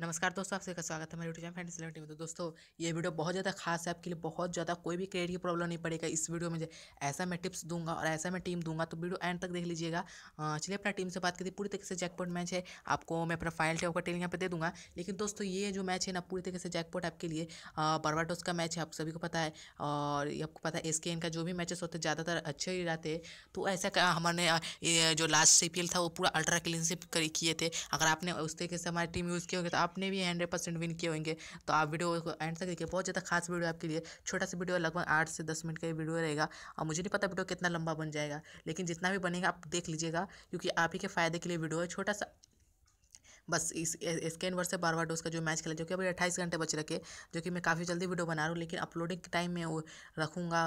नमस्कार दोस्तों आप का स्वागत है मेरे यूट्यूब चैनल फ्रेंड्स में तो दोस्तों ये वीडियो बहुत ज़्यादा खास है आपके लिए बहुत ज़्यादा कोई भी क्रेडिट की प्रॉब्लम नहीं पड़ेगा इस वीडियो में ऐसा मैं टिप्स दूंगा और ऐसा मैं टीम दूंगा तो वीडियो एंड तक देख लीजिएगा चलिए अपना टीम से बात करती पूरी तरीके से जैकपॉट मैच है आपको मैं अपना फाइनल टेप का टेल यहाँ पर दे दूँगा लेकिन दोस्तों ये जो मैच है ना पूरी तरीके से जैकपॉट आपके लिए बर्वाडोस का मैच है आप सभी को पता है और आपको पता है एस का जो भी मैचेस होते ज़्यादातर अच्छे ही रहते तो ऐसा हमारे जो लास्ट सी था वो पूरा अल्ट्रा क्लीनशिप किए थे अगर आपने उस तरीके से हमारी टीम यूज़ किया होगी तो आपने भी हंड्रेड परसेंट विन किए होंगे तो आप वीडियो को एंड तक देखिए बहुत ज़्यादा खास वीडियो आपके लिए छोटा सा वीडियो लगभग आठ से दस मिनट का ही वीडियो रहेगा और मुझे नहीं पता वीडियो कितना लंबा बन जाएगा लेकिन जितना भी बनेगा आप देख लीजिएगा क्योंकि आप ही के फ़ायदे के लिए वीडियो है छोटा सा बस इस इसके इनवर्स से बारवाडोस का जो मैच खेला जो कि अभी अट्ठाईस घंटे बच रखे जो कि मैं काफ़ी जल्दी वीडियो बना रहा हूँ लेकिन अपलोडिंग के टाइम में वो रखूँगा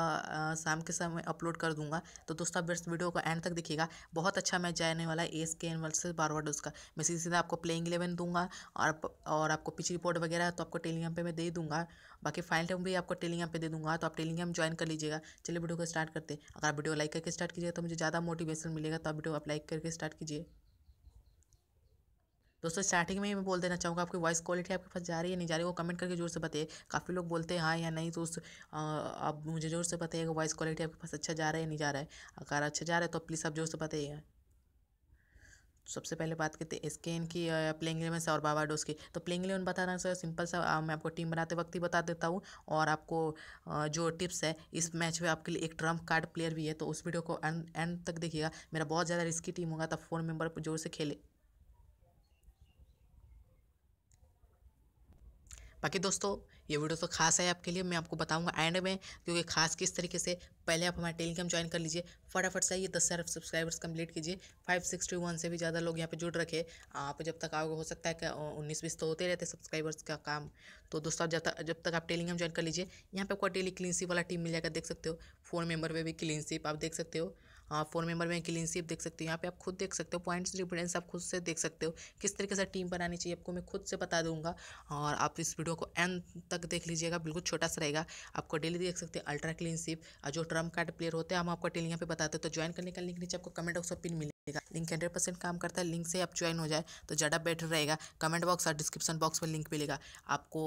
शाम के समय अपलोड कर दूँगा तो दोस्तों आप वीडियो को एंड तक दिखेगा बहुत अच्छा मैच जाने वाला है एस के एन वर्सेज बारवाडोस का मैं सीधे सीधा आपको प्लेइंग इलेवन दूंगा और और आपको पिच रिपोर्ट वगैरह तो आपको टेलीग्राम पे मैं दे दूँगा बाकी फाइनल टाइम भी आपको टेलीग्राम पे दे दूँगा तो आप टेलीग्राम ज्वाइन कर लीजिएगा चलिए वीडियो को स्टार्ट करते अगर आप वीडियो लाइक करके स्टार्ट कीजिएगा तो मुझे ज़्यादा मोटिवेशन मिलेगा तो आप वीडियो आप लाइक करके स्टार्ट कीजिए दोस्तों स्टार्टिंग में ही मैं बोल देना चाहूँगा आपकी वॉइस क्वालिटी आपके पास जा रही है नहीं जा रही है वो कमेंट करके जोर से बताइए काफ़ी लोग बोलते हैं हाँ या नहीं तो उस आप मुझे जोर से बताइएगा वॉइस क्वालिटी आपके पास अच्छा जा रहा है नहीं जा रहा है अगर अच्छा जा रहा है तो प्लीज़ आप जोर से बताइएगा सबसे पहले बात करते हैं स्केन की प्लेइंग इलेवन से और बाबाडोस की तो प्लेइंग इलेवन बताना सर सिंपल सा मैं आपको टीम बनाते वक्त ही बता देता हूँ और आपको जो टिप्स है इस मैच में आपके लिए एक ट्रम्प कार्ड प्लेयर भी है तो उस वीडियो को एंड एंड तक देखिएगा मेरा बहुत ज़्यादा रिस्की टीम होगा तब फोर मेंबर जोर से खेले बाकी दोस्तों ये वीडियो तो खास है आपके लिए मैं आपको बताऊंगा एंड में क्योंकि खास किस तरीके से पहले आप हमारे टेलीग्राम ज्वाइन कर लीजिए फटाफट से ये दस हज़ार सब्सक्राइबर्स कंप्लीट कीजिए फाइव सिक्सटी वन से भी ज़्यादा लोग यहाँ पे जुड़ रखे आप जब तक आओगे हो सकता है कि उन्नीस बीस तो होते रहते सब्सक्राइबर्स का काम तो दोस्तों आप जब तक जब तक आप टेलीग्राम ज्वाइन कर लीजिए यहाँ पर आपको डेली क्लीनसिप वाला टीम मिल जाएगा देख सकते हो फोन मेंबर पर भी क्लीनशिप आप देख सकते हो फोर हाँ, मेंबर में क्लीन देख सकते हो यहाँ पे आप खुद देख सकते हो पॉइंट्स डिफरेंस आप खुद से देख सकते हो किस तरीके से टीम बनानी चाहिए आपको मैं खुद से बता दूंगा और आप इस वीडियो को एंड तक देख लीजिएगा बिल्कुल छोटा सा रहेगा आपको डेली देख सकते हैं अल्ट्रा क्लीन शिप जो ट्रम्प कार्ड प्लेयर होते हैं हम आपको डेली यहाँ पे बताते हैं तो ज्वाइन करने का लिंक नीचे आपको कमेंट बॉक्स में पिन मिले लिंक हंड्रेड परसेंट काम करता है लिंक से आप ज्वाइन हो जाए तो ज़्यादा बेटर रहेगा कमेंट बॉक्स और डिस्क्रिप्शन बॉक्स में लिंक मिलेगा आपको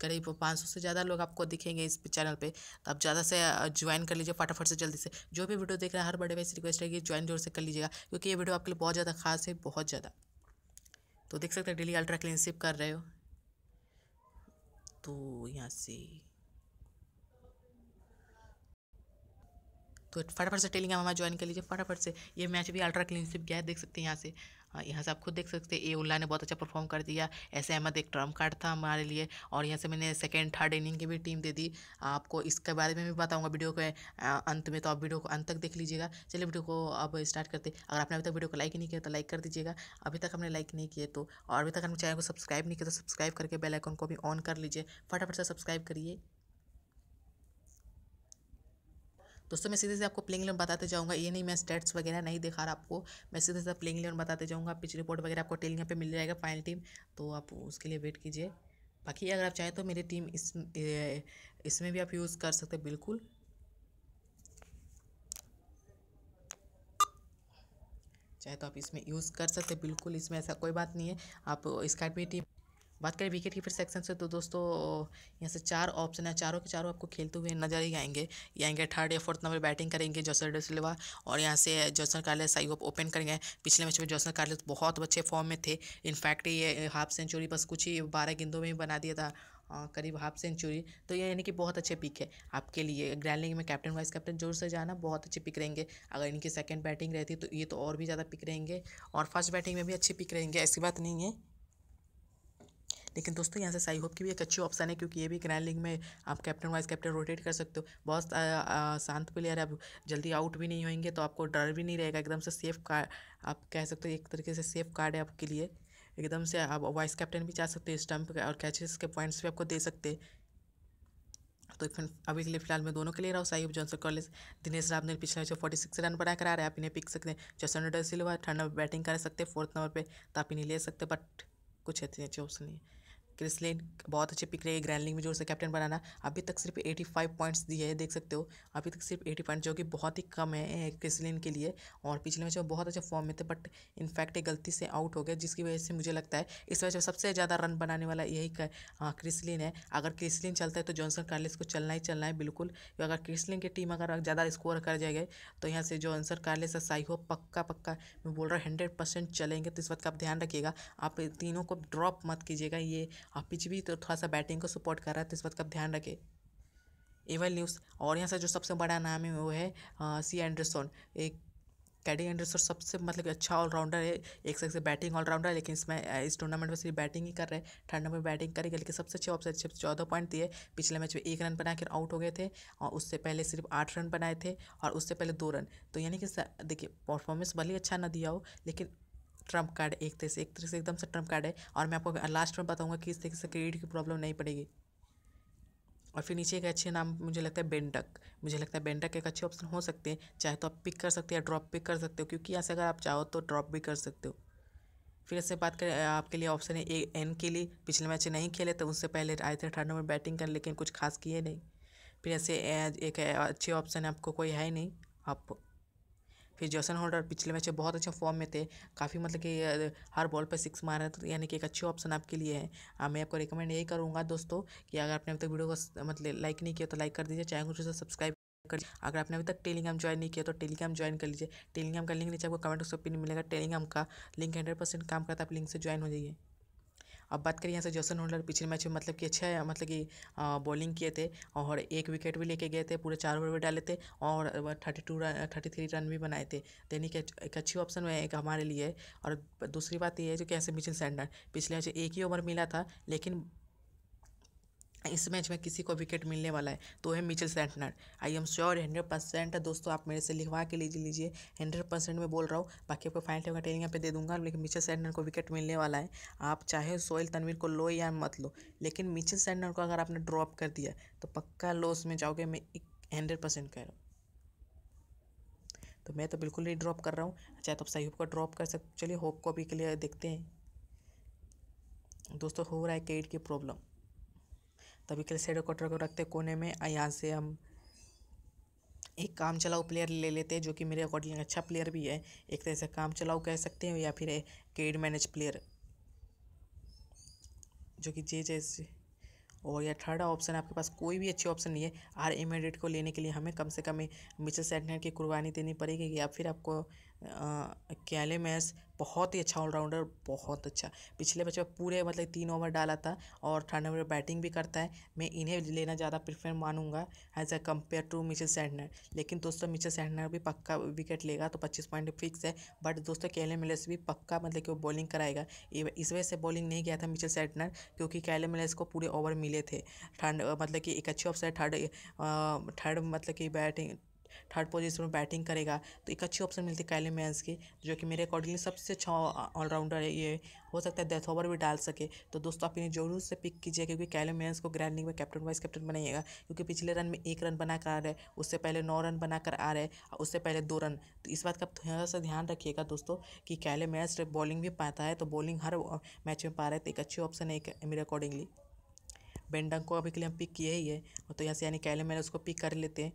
करीब पाँच सौ से ज़्यादा लोग आपको दिखेंगे इस चैनल पर तो आप ज़्यादा से ज्वाइन कर लीजिए फटाफट से जल्दी से जो भी वीडियो देख रहे हैं हर बड़े वैसे रिक्वेस्ट है कि ज्वाइन जोर से कर लीजिएगा क्योंकि ये वीडियो आपके लिए बहुत ज़्यादा खास है बहुत ज़्यादा तो देख सकते हैं डेली अल्ट्रा क्लीनशिप कर रहे हो तो यहाँ से तो फटाफट से टेलिंग हमारा ज्वाइन कर लीजिए फटाफट से ये मैच भी अल्ट्रा स्विप गया है देख सकते हैं यहाँ से हाँ, यहाँ से आप खुद देख सकते हैं ए उल्ला ने बहुत अच्छा परफॉर्म कर दिया ऐसे अहमद एक ट्रम्प कार्ड था हमारे लिए और यहाँ से मैंने सेकेंड थर्ड इनिंग की भी टीम दे दी आपको इसके बारे में भी बताऊँगा वीडियो के अंत में तो आप वीडियो को अंत तक देख लीजिएगा चलिए वीडियो को अब स्टार्ट करते अगर आपने अभी तक वीडियो को लाइक नहीं किया तो लाइक कर दीजिएगा अभी तक हमने लाइक नहीं किए तो और अभी तक हमने चैनल को सब्सक्राइब नहीं किया तो सब्सक्राइब करके बेलाइकॉन को भी ऑन कर लीजिए फटाफट से सब्सक्राइब करिए दोस्तों मैं सीधे से आपको प्लेइंग इलेवन बताते जाऊँगा ये नहीं मैं स्टेट्स वगैरह नहीं दिखा रहा आपको मैं सीधे से प्लेइंग इलेवन बताते जाऊंगा पिच रिपोर्ट वगैरह आपको टेल यहाँ पर मिल जाएगा फाइनल टीम तो आप उसके लिए वेट कीजिए बाकी अगर आप चाहें तो मेरी टीम इस इसमें भी आप यूज़ कर सकते बिल्कुल चाहे तो आप इसमें यूज़ कर सकते बिल्कुल इसमें ऐसा कोई बात नहीं है आप इसका भी टीम बात करें विकेट कीपर सेक्शन से तो दोस्तों यहाँ से चार ऑप्शन है चारों के चारों आपको खेलते हुए नजर ही आएंगे यहाँ आएंगे थर्ड या फोर्थ नंबर बैटिंग करेंगे जोसर डिसलिवा और यहाँ से जोसन कार्ले ओप ओपन करेंगे पिछले मैच में जोसन कार्ले तो बहुत अच्छे फॉर्म में थे इनफैक्ट ये हाफ सेंचुरी बस कुछ ही बारह गेंदों में ही बना दिया था करीब हाफ सेंचुरी तो ये यानी कि बहुत अच्छे पिक है आपके लिए ग्रैंड लीग में कैप्टन वाइस कैप्टन जोर से जाना बहुत अच्छे पिक रहेंगे अगर इनकी सेकंड बैटिंग रहती तो ये तो और भी ज़्यादा पिक रहेंगे और फर्स्ट बैटिंग में भी अच्छे पिक रहेंगे ऐसी बात नहीं है लेकिन दोस्तों यहाँ से साई होप की भी एक अच्छी ऑप्शन है क्योंकि ये भी ग्रैंड लीग में आप कैप्टन वाइस कैप्टन रोटेट कर सकते हो बहुत शांत प्लेयर है अब जल्दी आउट भी नहीं होंगे तो आपको डर भी नहीं रहेगा एकदम से सेफ कार्ड आप कह सकते हो एक तरीके से सेफ कार्ड है आपके लिए एकदम से आप वाइस कैप्टन भी जा सकते हो स्टम्प और कैचेस के पॉइंट्स भी आपको दे सकते तो फिर अभी के लिए फिलहाल मैं दोनों के लिए रहा हूँ साहिब जॉनसन कॉलेज दिनेश राव ने पिछले में फोर्टी सिक्स रन बना करा रहे आप इन्हें पिक सकते हैं जसन डर सिल्वा थर्ड नंबर बैटिंग कर सकते हैं फोर्थ नंबर पे तो आप इन्हें ले सकते बट कुछ इतनी अच्छी ऑप्शन नहीं क्रिसलिन बहुत अच्छे पिक रहे ग्रैंडलिंग में जो उसे कैप्टन बनाना अभी तक सिर्फ 85 पॉइंट्स दिए हैं देख सकते हो अभी तक सिर्फ 80 पॉइंट जो कि बहुत ही कम है क्रिसलिन के लिए और पिछले मैच में बहुत अच्छे फॉर्म में थे बट इनफैक्ट एक गलती से आउट हो गया जिसकी वजह से मुझे लगता है इस वजह से सबसे ज़्यादा रन बनाने वाला यही क्रिसलिन है अगर क्रिसलिन चलता है तो जॉनसन कार्लिस को चलना ही चलना है बिल्कुल अगर क्रिसलिन की टीम अगर ज़्यादा स्कोर कर जाएगी तो यहाँ से जॉनसन कार्लिस और हो पक्का पक्का मैं बोल रहा हूँ हंड्रेड चलेंगे तो इस बात का आप ध्यान रखिएगा आप तीनों को ड्रॉप मत कीजिएगा ये और पिच भी तो थोड़ा सा बैटिंग को सपोर्ट कर रहा है तो इस बात का ध्यान रखें एवल न्यूज़ और यहाँ से जो सबसे बड़ा नाम है वो है सी एंडरसन एक कैडी एंडरसन सबसे मतलब अच्छा ऑलराउंडर है एक से बैटिंग ऑलराउंडर है लेकिन इसमें इस टूर्नामेंट में सिर्फ बैटिंग ही कर रहे हैं ठंड में बैटिंग करेंगे लेकिन सबसे अच्छे ऑप्शन सिर्फ चौदह पॉइंट दिए पिछले मैच में एक रन बनाकर आउट हो गए थे और उससे पहले सिर्फ आठ रन बनाए थे और उससे पहले दो रन तो यानी कि देखिए परफॉर्मेंस भले अच्छा ना दिया हो लेकिन ट्रम्प कार्ड एक तरह से एक तरह से एकदम से ट्रम्प कार्ड है और मैं आपको लास्ट में बताऊँगा इस तरीके से क्रेडिट की प्रॉब्लम नहीं पड़ेगी और फिर नीचे एक अच्छे नाम मुझे लगता है बेंडक मुझे लगता है बेंडक एक अच्छे ऑप्शन हो सकते हैं चाहे तो आप पिक कर सकते हो या ड्रॉप पिक कर सकते हो क्योंकि यहाँ से अगर आप चाहो तो ड्रॉप भी कर सकते हो फिर ऐसे बात करें आपके लिए ऑप्शन है ए एन के लिए पिछले मैच नहीं खेले तो उससे पहले आए थे अठारह में बैटिंग कर लेकिन कुछ खास किए नहीं फिर ऐसे एक अच्छे ऑप्शन है आपको कोई है नहीं आप फिर जॉसन होल्डर पिछले मैच में बहुत अच्छा फॉर्म में थे काफ़ी मतलब कि हर बॉल पर सिक्स मार रहे थे तो यानी कि एक अच्छे ऑप्शन आपके लिए है आ, मैं आपको रिकमेंड यही करूँगा दोस्तों कि अगर आपने अभी तक वीडियो को मतलब लाइक नहीं किया तो लाइक कर दीजिए चैनल को सब्सक्राइब कर अगर आपने अभी तक टेलीग्राम ज्वाइन नहीं किया तो टेलीग्राम ज्वाइन कर लीजिए टेलीग्राम का लिंक नीचे आपको कमेंट बॉक्स में मिलेगा टेलीग्राम का लिंक हंड्रेड परसेंट काम करता है आप लिंक से ज्वाइन हो जाइए अब बात करें यहाँ से जोसन होल्डर पिछले मैच में मतलब कि अच्छा मतलब कि बॉलिंग किए थे और एक विकेट भी लेके गए थे पूरे चार ओवर भी डाले थे और thirty two run thirty three run भी बनाए थे यानी कि एक अच्छी ऑप्शन है एक हमारे लिए और दूसरी बात यह है जो कि ऐसे मिचिन सेंडर पिछले मैच एक ही ओवर मिला था लेकिन इस मैच में किसी को विकेट मिलने वाला है तो है Mitchell Santner I am sure hundred percent दोस्तों आप मेरे से लिखवा के लीजिए लीजिए हंड्रेड परसेंट मैं बोल रहा हूँ बाकी आपको फाइनल का ट्रेनिंग पे दे दूंगा लेकिन मिचेल सेंटनर को विकेट मिलने वाला है आप चाहे सोहेल तनवीर को लो या मत लो लेकिन मिचेल सेंटनर को अगर आपने ड्रॉप कर दिया तो पक्का लॉस में जाओगे मैं हंड्रेड परसेंट कह रहा हूँ तो मैं तो बिल्कुल नहीं ड्रॉप कर रहा हूँ चाहे अच्छा तो आप सही को ड्रॉप कर सकते चलिए होप को भी क्लियर देखते हैं दोस्तों हो रहा है कैट की प्रॉब्लम तभी के शेडो कटर को रखते कोने में और यहाँ से हम एक काम चलाऊ प्लेयर ले लेते हैं जो कि मेरे अकॉर्डिंग अच्छा प्लेयर भी है एक तरह से काम चलाऊ कह सकते हैं या फिर है केड मैनेज प्लेयर जो कि जे जैसे और या थर्ड ऑप्शन आपके पास कोई भी अच्छी ऑप्शन नहीं है आर इमेडिएट को लेने के लिए हमें कम से कम मिचल सेटनर की कुर्बानी देनी पड़ेगी या फिर आपको कैले मैस बहुत ही अच्छा ऑलराउंडर बहुत अच्छा पिछले बच्चे पूरे मतलब तीन ओवर डाला था और थर्ड में बैटिंग भी करता है मैं इन्हें लेना ज़्यादा प्रिफर मानूंगा as a compare to Mitchell Santner लेकिन दोस्तों मिचर सैंडनर भी पक्का विकेट लेगा तो पच्चीस पॉइंट फिक्स है बट दोस्तों कैले मिलेस भी पक्का मतलब कि वो बॉलिंग कराएगा इस वजह से बॉलिंग नहीं गया था मिचर सैंडनर क्योंकि कैले मिलेस को पूरे ओवर मिले थे ठंड मतलब कि एक अच्छी ऑप्शन है थर्ड थर्ड मतलब कि बैटिंग थर्ड पोजिशन में बैटिंग करेगा तो एक अच्छी ऑप्शन मिलती है कैले मैंस की जो कि मेरे अकॉर्डिंगली सबसे अच्छा ऑलराउंडर है ये हो सकता है डेथ ओवर भी डाल सके तो दोस्तों आप इन्हें जरूर से पिक कीजिए क्योंकि कैले मैंस को ग्रैंडिंग में कैप्टन वाइस कैप्टन बनाइएगा क्योंकि पिछले रन में एक रन बनाकर आ रहे हैं उससे पहले नौ रन बनाकर आ रहे हैं और उससे पहले दो रन तो इस बात का थोड़ा सा ध्यान रखिएगा दोस्तों कि कैले मैंस बॉलिंग भी पाता है तो बॉलिंग हर मैच में पा रहा है तो एक अच्छी ऑप्शन है मेरे अकॉर्डिंगली बेंडंग को अभी के लिए हम पिक किए ही है तो यहाँ से यानी कैले मैच उसको पिक कर लेते हैं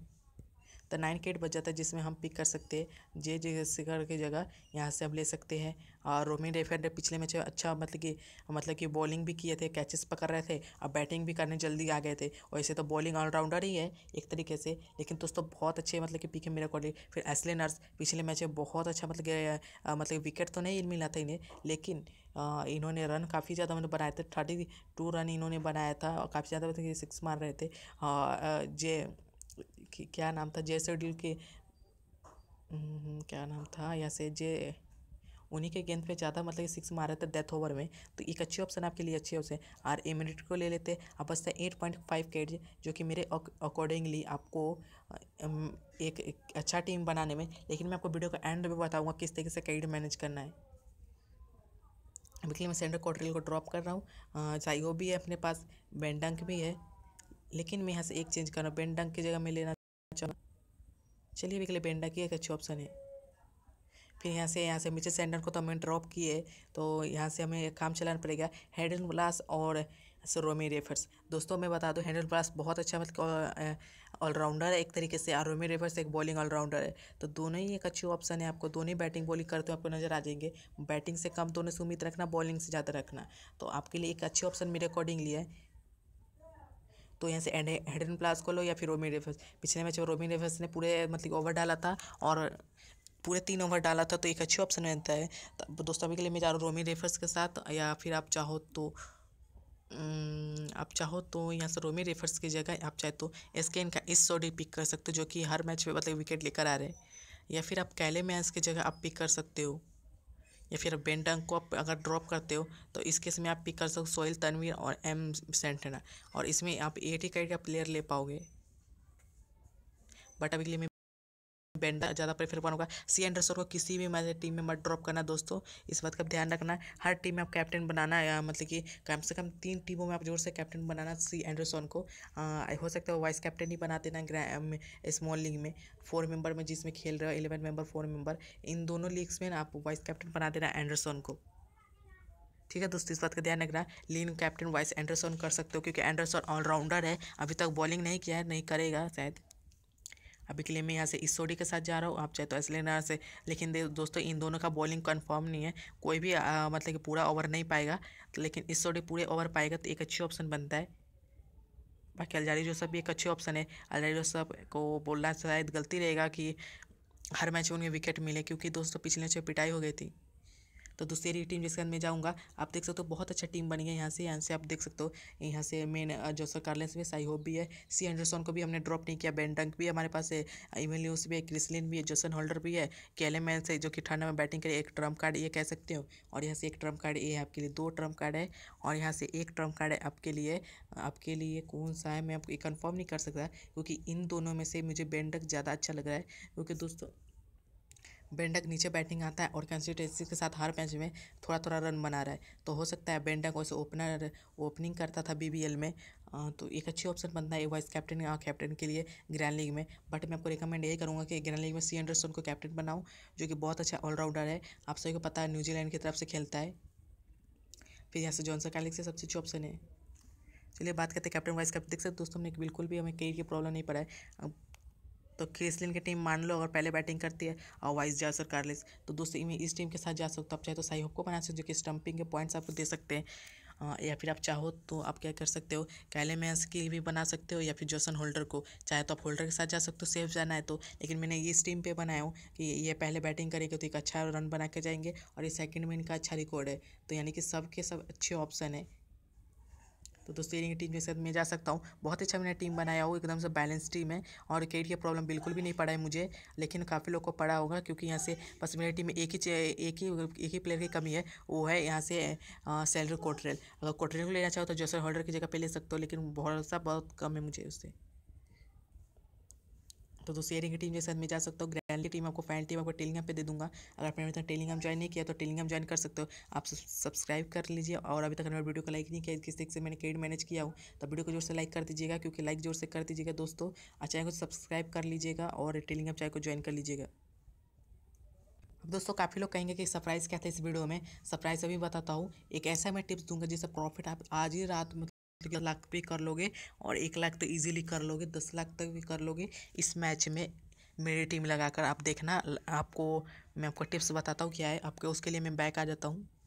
तो नाइन के एट बच जाता है जिसमें हम पिक कर सकते हैं जे जे शिखर की जगह यहाँ से हम ले सकते हैं और रोमिन रेफेड पिछले मैच अच्छा मतलब कि मतलब कि बॉलिंग भी किए थे कैचेस पकड़ रहे थे और बैटिंग भी करने जल्दी आ गए थे वैसे तो बॉलिंग ऑलराउंडर ही है एक तरीके से लेकिन दोस्तों बहुत अच्छे मतलब कि पिक है मेरे अकॉर्डिंग फिर एसले नर्स पिछले मैच में बहुत अच्छा मतलब कि मतलब विकेट तो नहीं मिला था इन्हें लेकिन इन्होंने रन काफ़ी ज़्यादा मतलब बनाए थे थर्टी टू रन इन्होंने बनाया था और काफ़ी ज़्यादा मतलब सिक्स मार रहे थे जे कि क्या नाम था जे शेड्यूल के हम्म, क्या नाम था यहाँ से जे उन्हीं के गेंद पे ज़्यादा मतलब सिक्स मारे थे डेथ ओवर में तो एक अच्छी ऑप्शन आपके लिए अच्छी ऑप्शन आर एम को ले लेते अब बस है एट पॉइंट फाइव के जो कि मेरे अकॉर्डिंगली आपको एक, एक अच्छा टीम बनाने में लेकिन मैं आपको वीडियो का एंड में बताऊँगा किस तरीके से कैड मैनेज करना है बिल्कुल मैं सेंडर कॉटरेल को ड्रॉप कर रहा हूँ वो भी है अपने पास बेंडंक भी है लेकिन मैं यहाँ से एक चेंज कर रहा हूँ बेंडंक की जगह मैं लेना चलो चलिए अभी बेंडा की एक अच्छी ऑप्शन है फिर यहाँ से यहाँ से मिचेल सेंडर को तो हमने ड्रॉप किए तो यहाँ से हमें एक काम चलाना पड़ेगा हेडन ब्लास और रोमी रेफर्स दोस्तों मैं बता दूँ हेडन ब्लास बहुत अच्छा मतलब ऑलराउंडर है एक तरीके से और रोमी रेफर्स एक बॉलिंग ऑलराउंडर है तो दोनों ही एक अच्छी ऑप्शन है आपको दोनों ही बैटिंग बॉलिंग करते हुए आपको नजर आ जाएंगे बैटिंग से कम दोनों से उम्मीद रखना बॉलिंग से ज़्यादा रखना तो आपके लिए एक अच्छी ऑप्शन मेरे अकॉर्डिंगली है तो यहाँ से एंड हेडन प्लास को लो या फिर रोमिन रेफर्स पिछले मैच में रोमिन रेफर्स ने पूरे मतलब ओवर डाला था और पूरे तीन ओवर डाला था तो एक अच्छी ऑप्शन रहता है तो दोस्तों अभी के लिए मैं जा रहा हूँ रोमी रेफर्स के साथ या फिर आप चाहो तो आप चाहो तो यहाँ से रोमी रेफर्स की जगह आप चाहे तो एस के इनका का इस सोडी पिक कर सकते हो जो कि हर मैच में मतलब विकेट लेकर आ रहे हैं या फिर आप कैले मैच की जगह आप पिक कर सकते हो या फिर बेंटन को आप अगर ड्रॉप करते हो तो इस केस में आप पिक कर सकते हो सोहेल तनवीर और एम सेंटना और इसमें आप एटी कैट का प्लेयर ले पाओगे बट अभी के लिए बेंडा ज़्यादा प्रेफर होगा सी एंडरसोर को किसी भी टीम में मत ड्रॉप करना दोस्तों इस बात का ध्यान रखना हर टीम में आप कैप्टन बनाना है मतलब कि कम से कम तीन टीमों में आप जोर से कैप्टन बनाना सी एंडरसोन को आ, हो सकता है वाइस कैप्टन ही बना देना स्मॉल लीग में फोर मेंबर में जिसमें खेल रहे हो इलेवन मेंबर फोर मेंबर इन दोनों लीग्स में आप वाइस कैप्टन बना देना एंडरसोन को ठीक है दोस्तों इस बात का ध्यान रखना लीन कैप्टन वाइस एंडरसन कर सकते हो क्योंकि एंडरसन ऑलराउंडर है अभी तक बॉलिंग नहीं किया है नहीं करेगा शायद अभी के लिए मैं यहाँ से इस सोडी के साथ जा रहा हूँ आप चाहे तो एसलेंडर से लेकिन दोस्तों इन दोनों का बॉलिंग कन्फर्म नहीं है कोई भी आ, मतलब कि पूरा ओवर नहीं पाएगा तो लेकिन इस सोडी पूरे ओवर पाएगा तो एक अच्छी ऑप्शन बनता है बाकी अलजारी जो भी एक अच्छे ऑप्शन है अलजारी जोसफ को बोलना शायद गलती रहेगा कि हर मैच में उन्हें विकेट मिले क्योंकि दोस्तों पिछले से पिटाई हो गई थी तो दूसरी टीम जिसके अंदर मैं जाऊँगा आप देख सकते हो बहुत अच्छा टीम बनी है यहाँ से यहाँ से आप देख सकते हो यहाँ से मेन जोसो कार्लेंस भी साई होप भी है सी एंडरसन को भी हमने ड्रॉप नहीं किया बेंडंक भी हमारे पास है इवन भी है क्रिसलिन भी है जोसन होल्डर भी है केले मैन से जो कि ठंडा में बैटिंग करे एक ट्रम्प कार्ड ये कह सकते हो और यहाँ से एक ट्रम्प कार्ड ये है आपके लिए दो ट्रम्प कार्ड है और यहाँ से एक ट्रम्प कार्ड है आपके लिए आपके लिए कौन सा है मैं आपको कन्फर्म नहीं कर सकता क्योंकि इन दोनों में से मुझे बेंडक ज़्यादा अच्छा लग रहा है क्योंकि दोस्तों बेंडक नीचे बैटिंग आता है और कंसिस्टेंसी के साथ हर मैच में थोड़ा थोड़ा रन बना रहा है तो हो सकता है बेंडक वैसे ओपनर ओपनिंग करता था बीबीएल में तो एक अच्छी ऑप्शन बनता है वाइस कैप्टन या कैप्टन के लिए ग्रैंड लीग में बट मैं आपको रिकमेंड यही करूँगा कि ग्रैंड लीग में सी एंडरसन को कैप्टन बनाऊँ जो कि बहुत अच्छा ऑलराउंडर है आप सभी को पता है न्यूजीलैंड की तरफ से खेलता है फिर यहाँ से जॉनसन कैलिक से सबसे अच्छी ऑप्शन है चलिए बात करते हैं कैप्टन वाइस कैप्टन देख सकते दोस्तों हमने बिल्कुल भी हमें कई की प्रॉब्लम नहीं पड़ा है तो क्रिसलिन की टीम मान लो अगर पहले बैटिंग करती है और वाइस जार्स कार्लिस तो दोस्तों मैं इस टीम के साथ जा सकते हो तो आप चाहे तो सही को बना सकते हो जो कि स्टम्पिंग के पॉइंट्स आपको दे सकते हैं हाँ, या फिर आप चाहो तो आप क्या कर सकते हो कैले मैंस की भी बना सकते हो या फिर जोसन होल्डर को चाहे तो आप होल्डर के साथ जा सकते हो सेफ जाना है तो लेकिन मैंने इस टीम पे बनाया हूँ कि ये पहले बैटिंग करेंगे तो एक अच्छा रन बना के जाएंगे और ये सेकंड में इनका अच्छा रिकॉर्ड है तो यानी कि सब के सब अच्छे ऑप्शन है तो दोस्तों ये टीम के साथ मैं जा सकता हूँ बहुत अच्छा मैंने टीम बनाया हो एकदम से बैलेंस टीम है और कैट की प्रॉब्लम बिल्कुल भी नहीं पड़ा है मुझे लेकिन काफ़ी लोग को पड़ा होगा क्योंकि यहाँ से बस मेरी टीम में एक ही एक ही एक ही प्लेयर की कमी है वो है यहाँ से सैलरी कोटरेल अगर कोटरेल को लेना चाहो तो जैसे होल्डर की जगह पे ले सकते हो लेकिन भरोसा बहुत कम है मुझे उससे तो दोस्तों एयरिंग की टीम जैसे मैं जा सकता हूँ ग्रैंड टीम आपको फैन टीम आपको टेलीग्राम पे दे दूंगा अगर आपने अभी तक टेलीग्राम ज्वाइन नहीं किया तो टेलीग्राम ज्वाइन कर सकते हो आप सब्सक्राइब कर लीजिए और अभी तक मैंने वीडियो को लाइक नहीं किया किस तरीके से मैंने क्रेड मैनेज किया हूँ तो वीडियो को जोर से लाइक कर दीजिएगा क्योंकि लाइक जोर से कर दीजिएगा दोस्तों और चैनल को सब्सक्राइब कर लीजिएगा और टेलीग्राम चैनल को ज्वाइन कर लीजिएगा अब दोस्तों काफ़ी लोग कहेंगे कि सरप्राइज़ क्या था इस वीडियो में सरप्राइज़ अभी बताता हूँ एक ऐसा मैं टिप्स दूंगा जिससे प्रॉफिट आप आज ही रात में दस तो लाख पे कर लोगे और एक लाख तो इजीली कर लोगे दस लाख तक भी कर लोगे इस मैच में मेरी टीम लगाकर आप देखना आपको मैं आपको टिप्स बताता हूँ क्या है आपके उसके लिए मैं बैक आ जाता हूँ